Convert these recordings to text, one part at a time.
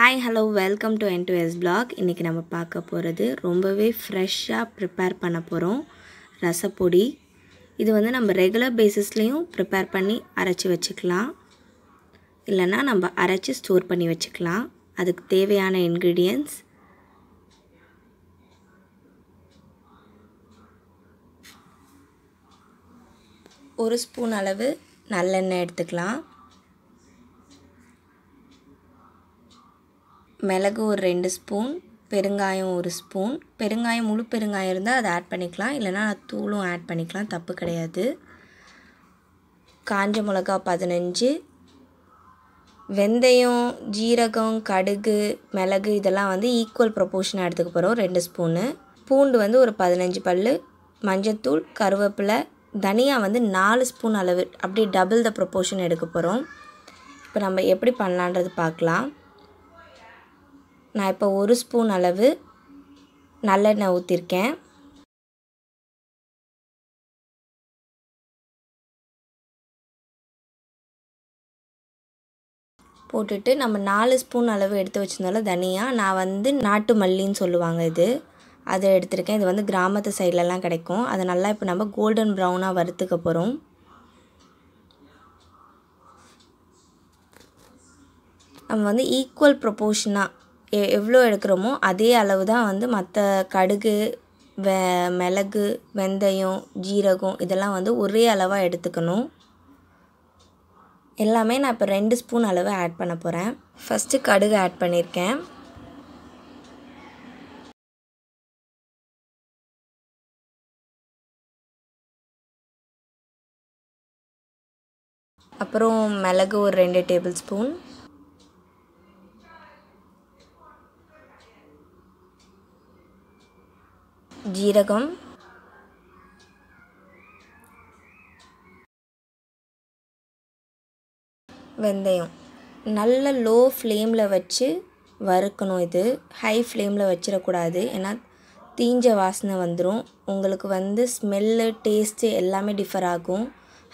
hi hello welcome to N to S blog இன்றைக்கி நம்ம பார்க்க போகிறது ரொம்பவே ஃப்ரெஷ்ஷாக ப்ரிப்பேர் பண்ண போகிறோம் ரசப்பொடி இது வந்து நம்ம ரெகுலர் பேசிஸ்லேயும் ப்ரிப்பேர் பண்ணி அரைச்சி வச்சுக்கலாம் இல்லைன்னா நம்ம அரைச்சி ஸ்டோர் பண்ணி வச்சுக்கலாம் அதுக்கு தேவையான இன்க்ரீடியன்ஸ் ஒரு ஸ்பூன் அளவு நல்லெண்ணெய் எடுத்துக்கலாம் மிளகு ஒரு ரெண்டு ஸ்பூன் பெருங்காயம் ஒரு ஸ்பூன் பெருங்காயம் முழு பெருங்காயம் இருந்தால் அதை ஆட் பண்ணிக்கலாம் இல்லைனா தூளும் ஆட் பண்ணிக்கலாம் தப்பு கிடையாது காஞ்ச மிளகா பதினஞ்சு வெந்தயம் ஜீரகம் கடுகு மிளகு இதெல்லாம் வந்து ஈக்குவல் ப்ரொப்போர்ஷனாக எடுத்துக்க போகிறோம் ரெண்டு ஸ்பூனு பூண்டு வந்து ஒரு பதினஞ்சு பல் மஞ்சத்தூள் கருவேப்பிலை தனியாக வந்து நாலு ஸ்பூன் அளவு அப்படியே டபுள் த ப்ரொப்போர்ஷன் எடுக்க போகிறோம் இப்போ நம்ம எப்படி பண்ணலான்றது பார்க்கலாம் நான் இப்போ ஒரு ஸ்பூன் அளவு நல்லெண்ணெய் ஊற்றிருக்கேன் போட்டுட்டு நம்ம நாலு ஸ்பூன் அளவு எடுத்து வச்சுருந்தாலும் தனியாக நான் வந்து நாட்டு மல்லின்னு சொல்லுவாங்க இது அதை எடுத்திருக்கேன் இது வந்து கிராமத்து சைட்லலாம் கிடைக்கும் அதை நல்லா இப்போ நம்ம கோல்டன் ப்ரௌனாக வறுத்துக்க போகிறோம் நம்ம வந்து ஈக்குவல் ப்ரொப்போர்ஷனாக எவ்வளோ எடுக்கிறோமோ அதே அளவு தான் வந்து மற்ற கடுகு வெ மிளகு வெந்தயம் ஜீரகம் இதெல்லாம் வந்து ஒரே அளவாக எடுத்துக்கணும் எல்லாமே நான் இப்போ ரெண்டு ஸ்பூன் அளவு ஆட் பண்ண போகிறேன் ஃபஸ்ட்டு கடுகு ஆட் பண்ணியிருக்கேன் அப்புறம் மிளகு ஒரு ரெண்டு டேபிள் ஸ்பூன் ஜீரகம் வெந்தயம் நல்ல லோ ஃப்ளேமில் வச்சு வறுக்கணும் இது ஹை ஃப்ளேமில் வச்சிடக்கூடாது ஏன்னா தீஞ்ச வாசனை வந்துடும் உங்களுக்கு வந்து ஸ்மெல்லு டேஸ்ட்டு எல்லாமே டிஃபர் ஆகும்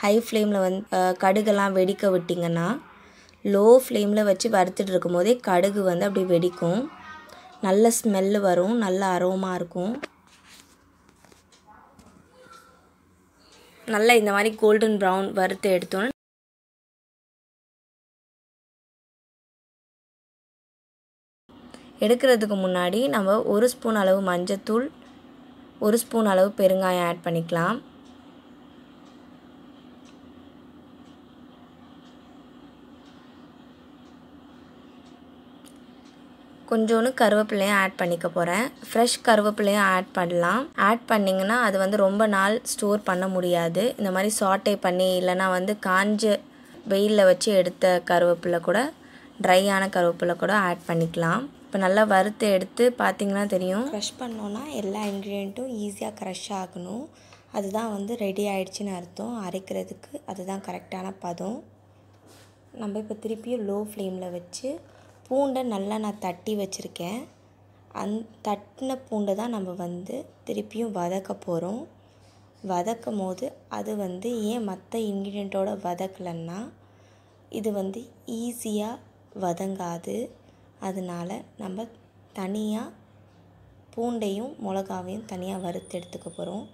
ஹை ஃப்ளேமில் வந் கடுகெல்லாம் வெடிக்க விட்டிங்கன்னா லோ ஃப்ளேமில் வச்சு வறுத்துட்டு இருக்கும் போதே கடுகு வந்து அப்படி வெடிக்கும் நல்ல ஸ்மெல்லு வரும் நல்ல அரோமாக இருக்கும் நல்லா இந்த மாதிரி கோல்டன் ப்ரௌன் வறுத்து எடுத்தோன்னு எடுக்கிறதுக்கு முன்னாடி நம்ம ஒரு ஸ்பூன் அளவு மஞ்சத்தூள் ஒரு ஸ்பூன் அளவு பெருங்காயம் ஆட் பண்ணிக்கலாம் கொஞ்சோன்னு கருவேப்பிலையும் ஆட் பண்ணிக்க போகிறேன் ஃப்ரெஷ் கருவேப்பிலையும் ஆட் பண்ணலாம் ஆட் பண்ணிங்கன்னா அது வந்து ரொம்ப நாள் ஸ்டோர் பண்ண முடியாது இந்த மாதிரி சாட்டை பண்ணி இல்லைனா வந்து காஞ்ச வெயிலில் வச்சு எடுத்த கருவேப்பிலை கூட ட்ரையான கருவேப்பிலை கூட ஆட் பண்ணிக்கலாம் இப்போ நல்லா வறுத்து எடுத்து பார்த்திங்கன்னா தெரியும் க்ரஷ் பண்ணோன்னா எல்லா இன்க்ரீடியண்ட்டும் ஈஸியாக க்ரஷ் ஆகணும் அதுதான் வந்து ரெடி ஆகிடுச்சின்னு அர்த்தம் அரைக்கிறதுக்கு அதுதான் கரெக்டான பதம் நம்ம இப்போ திருப்பியும் லோ ஃப்ளேமில் வச்சு பூண்டை நல்லா நான் தட்டி வச்சுருக்கேன் அந் தட்டின பூண்டை தான் நம்ம வந்து திருப்பியும் வதக்க போகிறோம் வதக்கும் போது அது வந்து ஏன் மற்ற இன்க்ரீடியண்ட்டோட வதக்கலைன்னா இது வந்து ஈஸியாக வதங்காது அதனால் நம்ம தனியாக பூண்டையும் மிளகாவையும் தனியாக வறுத்து எடுத்துக்க போகிறோம்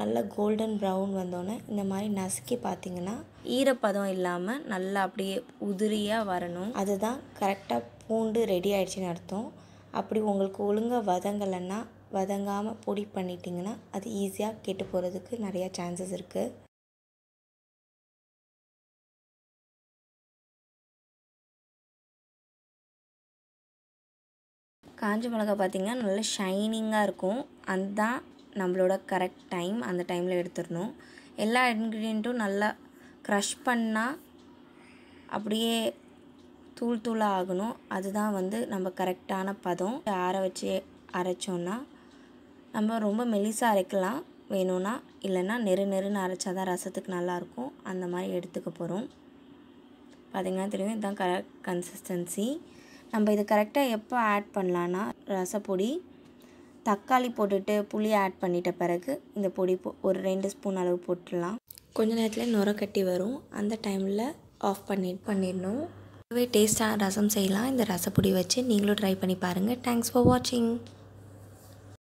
நல்லா கோல்டன் ப்ரௌன் வந்தோடனே இந்த மாதிரி நசுக்கி பார்த்தீங்கன்னா ஈரப்பதம் இல்லாமல் நல்லா அப்படியே உதிரியாக வரணும் அதுதான் கரெக்டாக பூண்டு ரெடி ஆகிடுச்சின்னு அர்த்தம் அப்படி உங்களுக்கு ஒழுங்காக வதங்கலைன்னா வதங்காமல் பொடி பண்ணிட்டீங்கன்னா அது ஈஸியாக கெட்டு போகிறதுக்கு நிறையா சான்சஸ் இருக்குது காஞ்ச மிளகா பார்த்திங்கன்னா நல்லா ஷைனிங்காக இருக்கும் அதுதான் நம்மளோட கரெக்ட் டைம் அந்த டைமில் எடுத்துடணும் எல்லா இன்க்ரீடியண்ட்டும் நல்லா க்ரஷ் பண்ணால் அப்படியே தூள் தூளாக ஆகணும் அதுதான் வந்து நம்ம கரெக்டான பதம் ஆற வச்சு அரைச்சோன்னா நம்ம ரொம்ப மெலிசாக அரைக்கலாம் வேணும்னா இல்லைன்னா நெரு நெருன்னு அரைச்சா தான் ரசத்துக்கு நல்லாயிருக்கும் அந்த மாதிரி எடுத்துக்க போகிறோம் பார்த்திங்கன்னா தெரியும் இதுதான் கரெக்ட் கன்சிஸ்டன்சி நம்ம இது கரெக்டாக எப்போ ஆட் பண்ணலான்னா ரசப்பொடி தக்காளி போட்டுட்டு புளி ஆட் பண்ணிட்ட பிறகு இந்த பொடி போ ஒரு ரெண்டு ஸ்பூன் அளவு போட்டுடலாம் கொஞ்ச நேரத்தில் நுர கட்டி வரும் அந்த டைமில் ஆஃப் பண்ணி பண்ணிடணும் இதுவே டேஸ்ட்டாக ரசம் செய்யலாம் இந்த ரசப்பொடி வச்சு நீங்களும் ட்ரை பண்ணி பாருங்கள் தேங்க்ஸ் ஃபார் வாட்சிங்